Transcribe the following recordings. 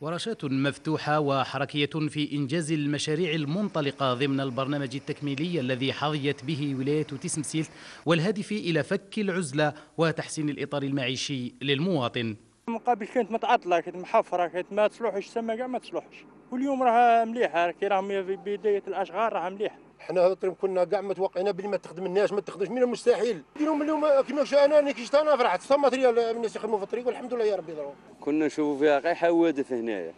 ورشات مفتوحة وحركية في إنجاز المشاريع المنطلقة ضمن البرنامج التكميلي الذي حظيت به ولاية تسمسيلت والهدف إلى فك العزلة وتحسين الإطار المعيشي للمواطن مقابل كانت متعطلة كانت محفرة كانت ما تصلحش سما كاع ما تصلحش واليوم راها مليحة راهم بداية الأشغال راها مليحة حنا هذا كنا كاع متوقعين بلي ما تخدمناش ما تخدمش من المستحيل ديرهم اليوم آه، كيما انا اللي كيشتا انا فرحت ثم ريال الناس يخدموا في الطريق والحمد لله يا ربي يضرهم كنا نشوفوا فيها غير حوادث هنايا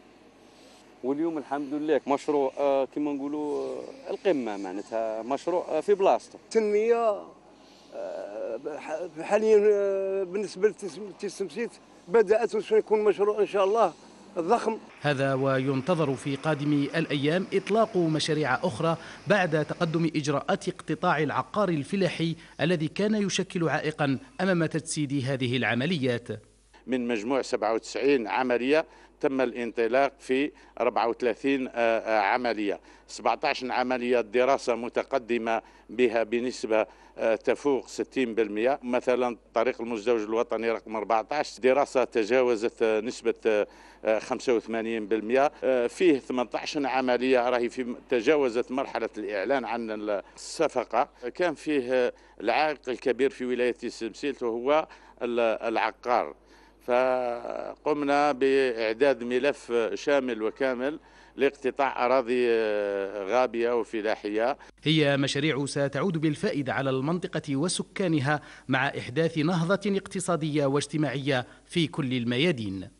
واليوم الحمد لله مشروع آه، كما نقولوا آه، القمه معناتها مشروع في بلاصته التنميه حاليا بالنسبه للتسمسيت بدات يكون مشروع ان شاء الله الضخم هذا وينتظر في قادم الأيام إطلاق مشاريع أخرى بعد تقدم إجراءات اقتطاع العقار الفلاحي الذي كان يشكل عائقا أمام تجسيد هذه العمليات من مجموع 97 عملية تم الانطلاق في 34 آه، آه، عملية 17 عملية دراسة متقدمة بها بنسبة آه، تفوق 60% مثلا طريق المزدوج الوطني رقم 14 دراسة تجاوزت نسبة 85% فيه 18 عملية راهي في تجاوزت مرحلة الإعلان عن الصفقة كان فيه العائق الكبير في ولاية سمسيلت وهو العقار فقمنا بإعداد ملف شامل وكامل لاقتطاع أراضي غابية وفلاحية هي مشاريع ستعود بالفائدة على المنطقة وسكانها مع إحداث نهضة اقتصادية واجتماعية في كل الميادين